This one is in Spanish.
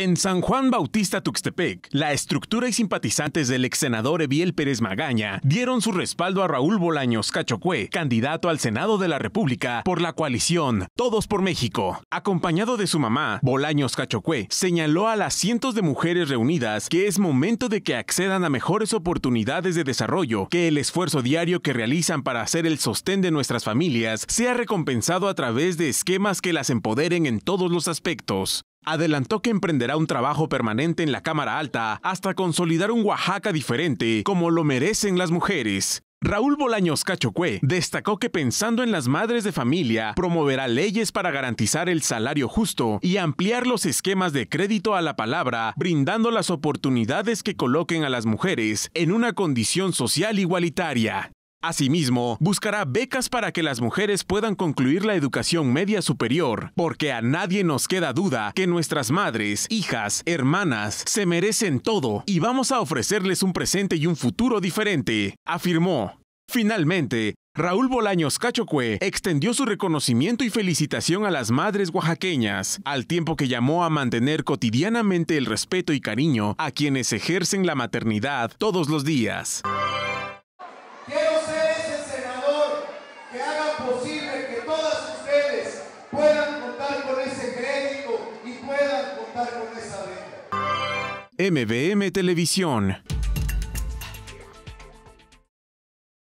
En San Juan Bautista Tuxtepec, la estructura y simpatizantes del ex senador Eviel Pérez Magaña dieron su respaldo a Raúl Bolaños Cachocue, candidato al Senado de la República por la coalición Todos por México. Acompañado de su mamá, Bolaños Cachocue señaló a las cientos de mujeres reunidas que es momento de que accedan a mejores oportunidades de desarrollo, que el esfuerzo diario que realizan para hacer el sostén de nuestras familias sea recompensado a través de esquemas que las empoderen en todos los aspectos adelantó que emprenderá un trabajo permanente en la Cámara Alta hasta consolidar un Oaxaca diferente, como lo merecen las mujeres. Raúl Bolaños Cachocue destacó que pensando en las madres de familia, promoverá leyes para garantizar el salario justo y ampliar los esquemas de crédito a la palabra, brindando las oportunidades que coloquen a las mujeres en una condición social igualitaria. Asimismo, buscará becas para que las mujeres puedan concluir la educación media superior, porque a nadie nos queda duda que nuestras madres, hijas, hermanas se merecen todo y vamos a ofrecerles un presente y un futuro diferente, afirmó. Finalmente, Raúl Bolaños Cachocue extendió su reconocimiento y felicitación a las madres oaxaqueñas, al tiempo que llamó a mantener cotidianamente el respeto y cariño a quienes ejercen la maternidad todos los días. que todas ustedes puedan contar con ese crédito y puedan contar con esa venta. MBM Televisión.